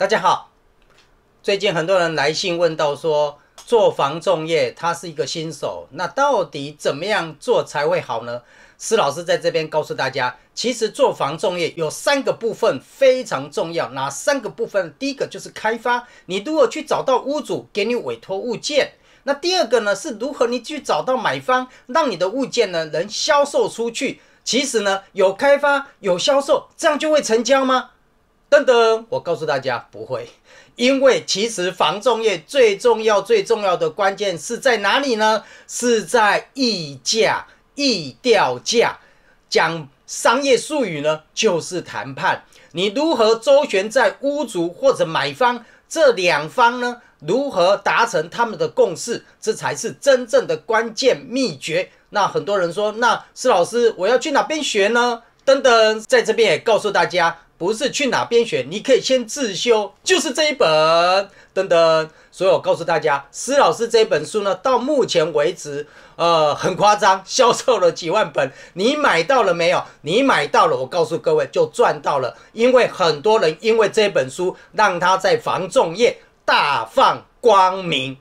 大家好，最近很多人来信问到说做房仲业，他是一个新手，那到底怎么样做才会好呢？施老师在这边告诉大家，其实做房仲业有三个部分非常重要，哪三个部分？第一个就是开发，你如果去找到屋主，给你委托物件；那第二个呢，是如何你去找到买方，让你的物件呢能销售出去？其实呢，有开发有销售，这样就会成交吗？噔噔，我告诉大家不会，因为其实防重业最重要、最重要的关键是在哪里呢？是在溢价、溢掉价。讲商业术语呢，就是谈判。你如何周旋在屋主或者买方这两方呢？如何达成他们的共识？这才是真正的关键秘诀。那很多人说，那施老师，我要去哪边学呢？等等，在这边也告诉大家。不是去哪边选，你可以先自修，就是这一本。等等，所以我告诉大家，施老师这本书呢，到目前为止，呃，很夸张，销售了几万本。你买到了没有？你买到了，我告诉各位，就赚到了，因为很多人因为这本书，让他在房仲业大放光明。